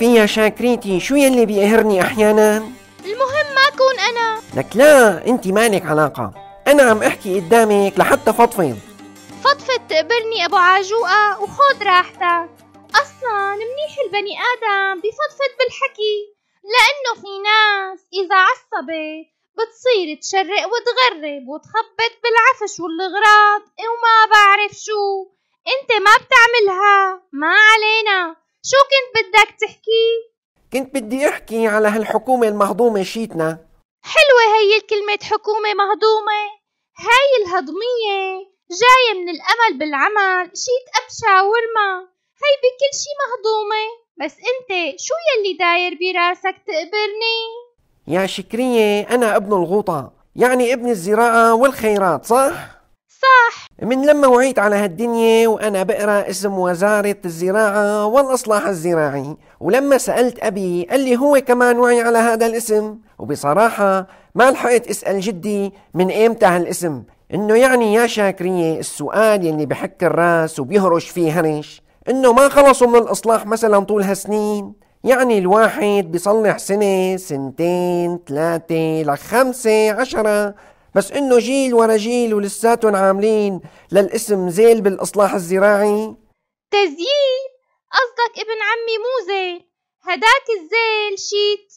فيا شاكريتي شو يلي بيقهرني أحيانا؟ المهم ما أكون أنا لك لا أنت مالك علاقة أنا عم أحكي قدامك لحتى فضفض فضفض تقبلني أبو عجوقة وخود راحتك أصلا منيح البني آدم بفضفض بالحكي لأنه في ناس إذا عصبت بتصير تشرق وتغرب وتخبط بالعفش والغراض وما بعرف شو انت ما بتعملها ما علينا شو كنت بدك تحكي؟ كنت بدي احكي على هالحكومة المهضومة شيتنا حلوة هي الكلمة حكومة مهضومة هاي الهضمية جاية من الأمل بالعمل شيت أبشع ورمة هي بكل شي مهضومة بس انت شو يلي داير براسك تقبرني؟ يا شكرية أنا ابن الغوطة يعني ابن الزراعة والخيرات صح؟ صح من لما وعيت على هالدنيا وأنا بقرأ اسم وزارة الزراعة والإصلاح الزراعي ولما سألت أبي قال لي هو كمان وعي على هذا الاسم وبصراحة ما لحقت أسأل جدي من إمتى هالاسم إنه يعني يا شاكرية السؤال يلي بحك الراس وبيهرش فيه هرش إنه ما خلصوا من الإصلاح مثلا طول هالسنين يعني الواحد بيصلح سنة سنتين ثلاثة لخمسة عشرة بس انه جيل ورا جيل ولساتهم عاملين للاسم زيل بالاصلاح الزراعي تزييل قصدك ابن عمي مو زيل هداك الزيل شيت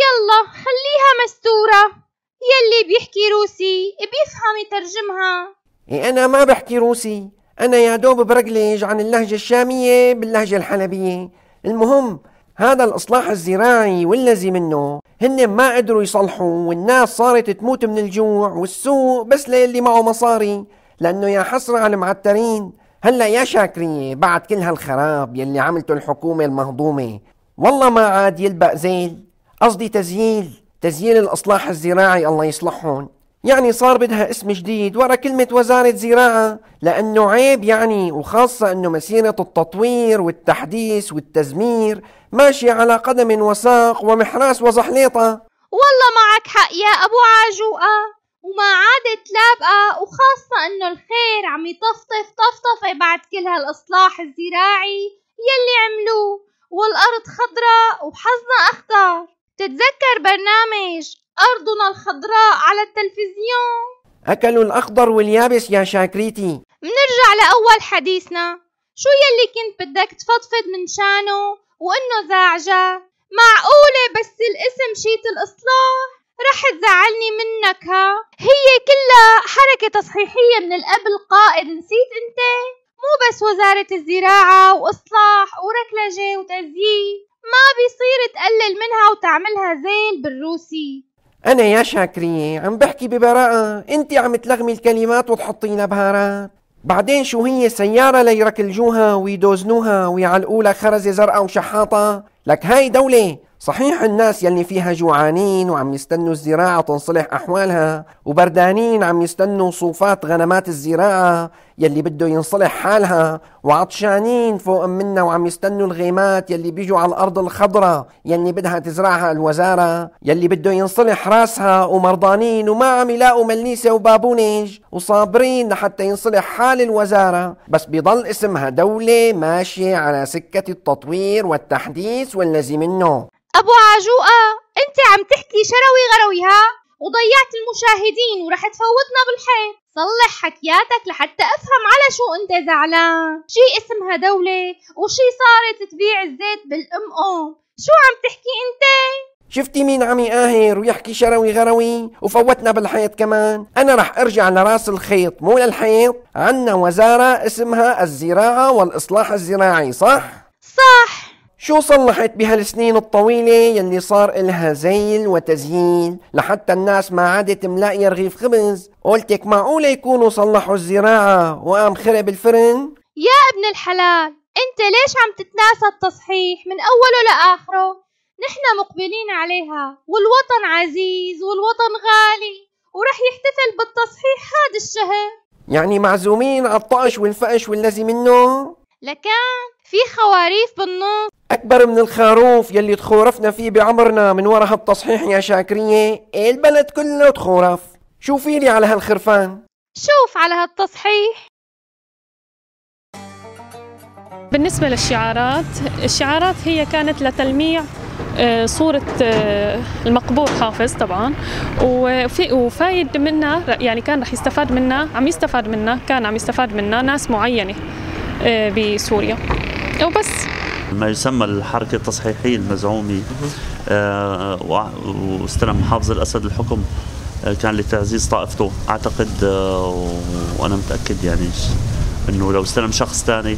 يلا خليها مستورة يلي بيحكي روسي بيفهم يترجمها إيه أنا ما بحكي روسي أنا يا دوب برجلج عن اللهجة الشامية باللهجة الحلبية المهم هذا الإصلاح الزراعي والذي منه هن ما قدروا يصلحوا والناس صارت تموت من الجوع والسوق بس للي معه مصاري لأنه يا حسرة على المعترين هلا يا شاكرية بعد كل هالخراب يلي عملته الحكومة المهضومة والله ما عاد يلبق زيل قصدي تزييل تزييل الإصلاح الزراعي الله يصلحهم يعني صار بدها اسم جديد ورا كلمة وزارة زراعة لأنه عيب يعني وخاصة أنه مسيرة التطوير والتحديث والتزمير ماشية على قدم وساق ومحراس وزحليطة والله معك حق يا أبو عجوقة وما عادت لابقة وخاصة أنه الخير عم يطفطف طفطفة بعد كل هالإصلاح الزراعي يلي عملوه والأرض خضراء وحظنا أخضر تتذكر برنامج أرضنا الخضراء على التلفزيون أكلوا الأخضر واليابس يا شاكريتي منرجع لأول حديثنا شو يلي كنت بدك تفضفض من شانه وإنه زعجة معقولة بس الاسم شيت الإصلاح رح تزعلني منك ها هي كلها حركة تصحيحية من الأب القائد نسيت أنت مو بس وزارة الزراعة وإصلاح وركلجة وتزييف ما بيصير تقلل منها وتعملها زين بالروسي أنا يا شاكرية عم بحكي ببراءة أنت عم تلغمي الكلمات وتحطينا بهارات بعدين شو هي سيارة ليركلجوها ويدوزنوها ويعلقوا لك خرزة زرقاء وشحاطة لك هاي دولة صحيح الناس يلي فيها جوعانين وعم يستنوا الزراعة تنصلح أحوالها وبردانين عم يستنوا صوفات غنمات الزراعة يلي بده ينصلح حالها وعطشانين فوق منا وعم يستنوا الغيمات يلي بيجوا على الأرض الخضراء يلي بدها تزرعها الوزارة يلي بده ينصلح راسها ومرضانين وما عم يلاقوا مليسة وبابونج وصابرين لحتى ينصلح حال الوزارة بس بيضل اسمها دولة ماشية على سكة التطوير والتحديث والذي منه أبو عجوقة أنت عم تحكي شروي غروي ها وضيعت المشاهدين ورح تفوتنا بالحيط صلح حكياتك لحتى أفهم على شو أنت زعلان شي اسمها دولة وشي صارت تبيع الزيت بالأم أم شو عم تحكي أنت؟ شفتي مين عم يقاهر ويحكي شروي غروي وفوتنا بالحيط كمان انا رح ارجع لراس الخيط مو للحيط عنا وزارة اسمها الزراعة والاصلاح الزراعي صح؟ صح شو صلحت بهالسنين الطويلة يلي صار إلها زيل وتزيين لحتى الناس ما عادت ملاقية رغيف خبز قلتك معقولة يكونوا صلحوا الزراعة وقام خرب الفرن؟ يا ابن الحلال انت ليش عم تتناسى التصحيح من أوله لآخره؟ نحن مقبلين عليها والوطن عزيز والوطن غالي ورح يحتفل بالتصحيح هذا الشهر يعني معزومين على الطقش والفقش والذي منه؟ لكن في خواريف بالنص أكبر من الخروف يلي تخورفنا فيه بعمرنا من ورا هالتصحيح يا شاكرية إيه البلد كله تخورف شوفي لي على هالخرفان شوف على هالتصحيح بالنسبة للشعارات الشعارات هي كانت لتلميع آه، صورة آه، المقبور حافظ طبعا وفي وفايد منها يعني كان رح يستفاد منها عم يستفاد منها كان عم يستفاد منها ناس معينة آه، بسوريا أو بس ما يسمى الحركة التصحيحية المزعومة آه، واستلم حافظ الأسد الحكم آه، كان لتعزيز طائفته أعتقد وأنا متأكد يعني انه لو استلم شخص ثاني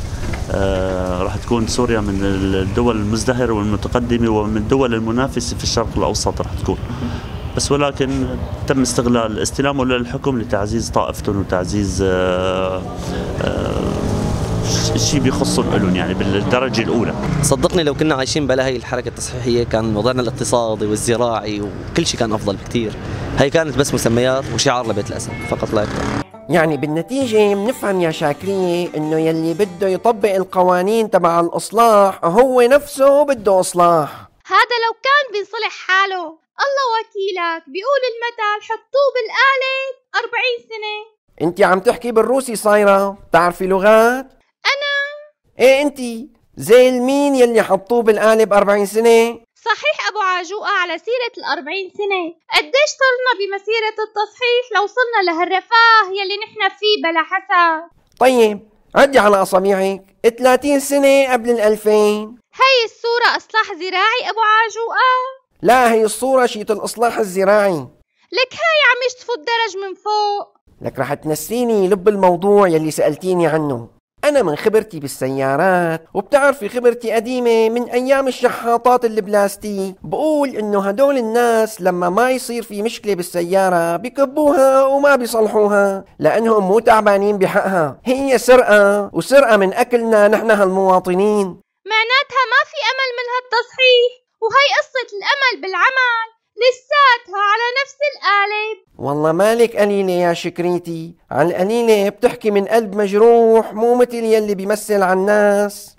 راح تكون سوريا من الدول المزدهره والمتقدمه ومن الدول المنافسه في الشرق الاوسط راح تكون بس ولكن تم استغلال استلامه للحكم لتعزيز طائفته وتعزيز الشيء بيخصهم الهم يعني بالدرجه الاولى صدقني لو كنا عايشين بلا هي الحركه التصحيحيه كان وضعنا الاقتصادي والزراعي وكل شيء كان افضل بكثير هي كانت بس مسميات وشعار لبيت الاسد فقط لا اكثر يعني بالنتيجة منفهم يا شاكرية انه يلي بده يطبق القوانين تبع الاصلاح هو نفسه بده اصلاح هذا لو كان بينصلح حاله الله وكيلك بيقول المثل حطوه بالآلة 40 سنة انت عم تحكي بالروسي صايرة بتعرفي لغات ايه انتي زي المين يلي حطوه بالقالب 40 سنه صحيح ابو عاجوقة على سيره ال 40 سنه قديش صرنا بمسيره التصحيح لو صرنا لهالرفاه يلي نحن فيه بلا حسب طيب عدي على اصابعك 30 سنه قبل ال 2000 هي الصوره اصلاح زراعي ابو عاجوقة؟ لا هي الصورة شيء الإصلاح الزراعي لك هاي عم يشطفوا الدرج من فوق لك رح تنسيني لب الموضوع يلي سألتيني عنه أنا من خبرتي بالسيارات وبتعرفي خبرتي قديمة من أيام الشحاطات البلاستيك بقول إنه هدول الناس لما ما يصير في مشكلة بالسيارة بكبوها وما بيصلحوها لأنهم مو تعبانين بحقها هي سرقة وسرقة من أكلنا نحن هالمواطنين معناتها ما في أمل من هالتصحيح والله مالك أنينة يا شكريتي عن أنينة بتحكي من قلب مجروح مو مثل يلي بيمثل عالناس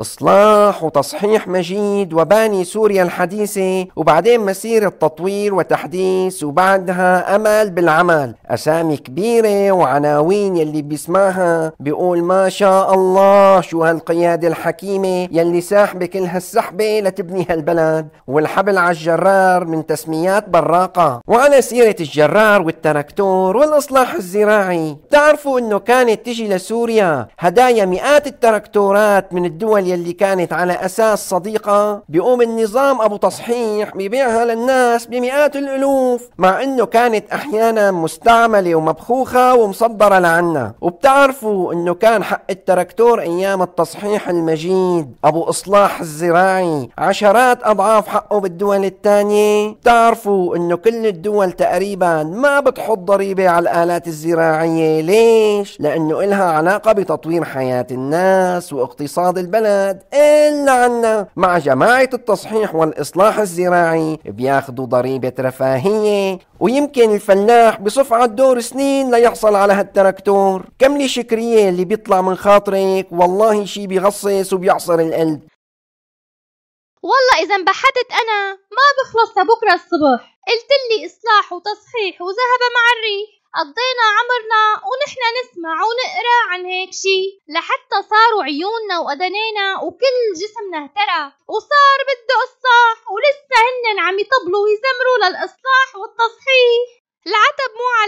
إصلاح وتصحيح مجيد وباني سوريا الحديثة وبعدين مسيرة تطوير وتحديث وبعدها أمل بالعمل أسامي كبيرة وعناوين يلي بيسمعها بيقول ما شاء الله شو هالقيادة الحكيمة يلي ساحبة كل هالسحبة لتبني هالبلد والحبل على الجرار من تسميات براقة وعلى سيرة الجرار والتراكتور والإصلاح الزراعي تعرفوا أنه كانت تجي لسوريا هدايا مئات التراكتورات من الدول يلي كانت على أساس صديقة بيقوم النظام أبو تصحيح ببيعها للناس بمئات الألوف مع أنه كانت أحيانا مستعملة ومبخوخة ومصدرة لعنا وبتعرفوا أنه كان حق التراكتور أيام التصحيح المجيد أبو إصلاح الزراعي عشرات أضعاف حقه بالدول الثانية بتعرفوا أنه كل الدول تقريبا ما بتحط ضريبة على الآلات الزراعية ليش؟ لأنه إلها علاقة بتطوير حياة الناس واقتصاد البلد البلاد إلا عنا مع جماعة التصحيح والإصلاح الزراعي بياخدوا ضريبة رفاهية ويمكن الفلاح بصف على الدور سنين ليحصل على هالتراكتور كملي شكرية اللي بيطلع من خاطرك والله شي بيغصص وبيعصر القلب والله إذا انبحتت أنا ما بخلص بكرة الصبح قلت لي إصلاح وتصحيح وذهب مع الريح قضينا عمرنا ونحن نسمع ونقرا عن هيك شي لحتى صاروا عيوننا وأدنينا وكل جسمنا اهترى وصار بده إصلاح ولسه هن عم يطبلوا ويزمروا للإصلاح والتصحيح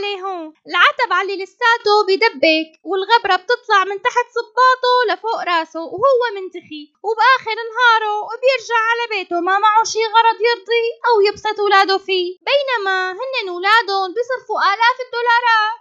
عليه هون العتب علي لساته بدبك والغبرة بتطلع من تحت صباطه لفوق راسه وهو منتخي وبآخر نهاره بيرجع على بيته ما معه شي غرض يرضي أو يبسط ولاده فيه بينما هن ولادهم بيصرفوا آلاف الدولارات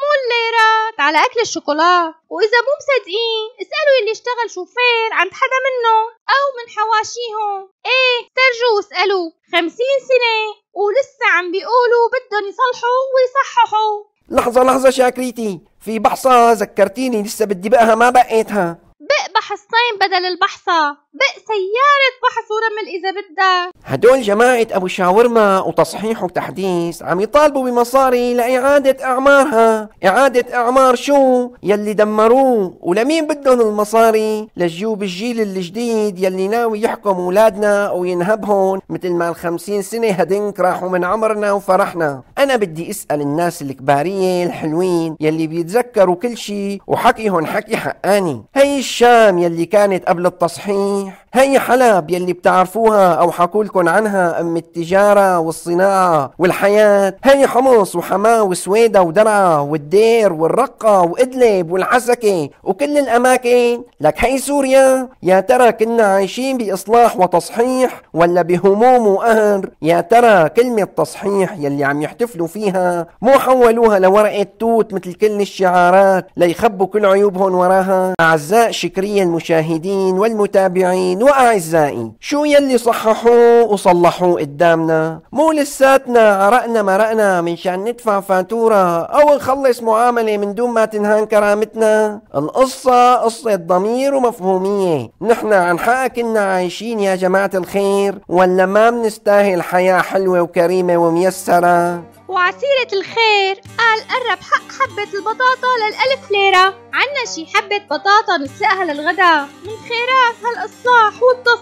مو الليرات على أكل الشوكولا وإذا مو مصدقين اسألوا اللي اشتغل شوفير عند حدا منهم أو من حواشيهم ايه استرجوا واسألوا خمسين سنة ولسه عم بيقولوا بدهم يصلحوا ويصححوا لحظة لحظة شاكريتي في بحصة ذكرتيني لسه بدي بقها ما بقيتها بق بحصتين بدل البحصة بق سيارة فحص ورمل إذا بدك هدول جماعة أبو شاورما وتصحيح وتحديث عم يطالبوا بمصاري لإعادة أعمارها إعادة أعمار شو يلي دمروه ولمين بدهم المصاري لجيوب الجيل الجديد يلي ناوي يحكم أولادنا وينهبهم مثل ما الخمسين سنة هدنك راحوا من عمرنا وفرحنا أنا بدي أسأل الناس الكبارية الحلوين يلي بيتذكروا كل شيء وحكيهم حكي حقاني هي الشام يلي كانت قبل التصحيح منيح هي حلب يلي بتعرفوها او حكولكن عنها ام التجارة والصناعة والحياة هي حمص وحماة وسويدة ودرعا والدير والرقة وإدلب والعسكة وكل الأماكن لك هي سوريا يا ترى كنا عايشين بإصلاح وتصحيح ولا بهموم وقهر يا ترى كلمة تصحيح يلي عم يحتفلوا فيها مو حولوها لورقة توت مثل كل الشعارات ليخبوا كل عيوبهم وراها أعزائي شكريا المشاهدين والمتابعين مستمعين وأعزائي شو يلي صححوه وصلحوه قدامنا مو لساتنا عرقنا مرقنا من شان ندفع فاتورة أو نخلص معاملة من دون ما تنهان كرامتنا القصة قصة ضمير ومفهومية نحن عن حقها كنا عايشين يا جماعة الخير ولا ما منستاهل حياة حلوة وكريمة وميسرة وعسيرة الخير قال قرب حق حبة البطاطا للألف ليرة عنا شي حبة بطاطا نسلقها للغدا من خيرات هالإصلاح والطب